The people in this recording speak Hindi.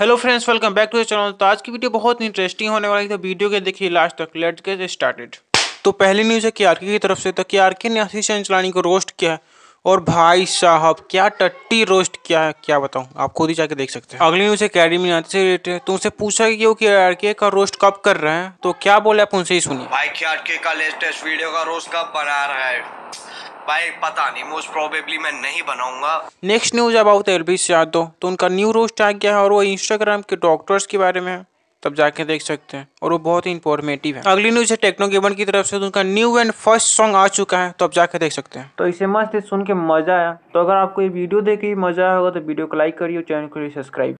hello friends welcome back to channel तो आज की वीडियो बहुत इंटरेस्टिंग होने वाली है तो वीडियो के देखिए लास्ट तक लेट गेट स्टार्टेड तो पहली न्यूज़ है के आर की तरफ से तो के आर के ने आशीष चंचलानी को रोस्ट किया है और भाई साहब क्या टट्टी रोस्ट किया है क्या बताऊं आप खुद ही जाके देख सकते हैं अगली न्यूज़ है कैरी मीनाती से रिलेटेड तो उनसे पूछा गया कि आर के का रोस्ट कब कर रहे हैं तो क्या बोले आप उनसे ही सुनिए भाई के आर के का लेटेस्ट वीडियो का रोस्ट कब बना रहा है भाई पता नहीं मोस्ट प्रोबेबली मैं नहीं बनाऊंगा next news about Elvish Yadav तो उनका न्यू रोस्ट आ गया है और वो इंस्टाग्राम के डॉक्टर्स के बारे में तब जाके देख सकते हैं और वो बहुत ही इंफॉर्मेटिव है अगली न्यूज है टेक्नो गेमर की तरफ से तो उनका न्यू एंड फर्स्ट सॉन्ग आ चुका है तो अब जाके देख सकते हैं तो इसे मस्त सुन के मजा आया तो अगर आपको ये वीडियो देख के मजा आया होगा तो वीडियो को लाइक करिए चैनल को सब्सक्राइब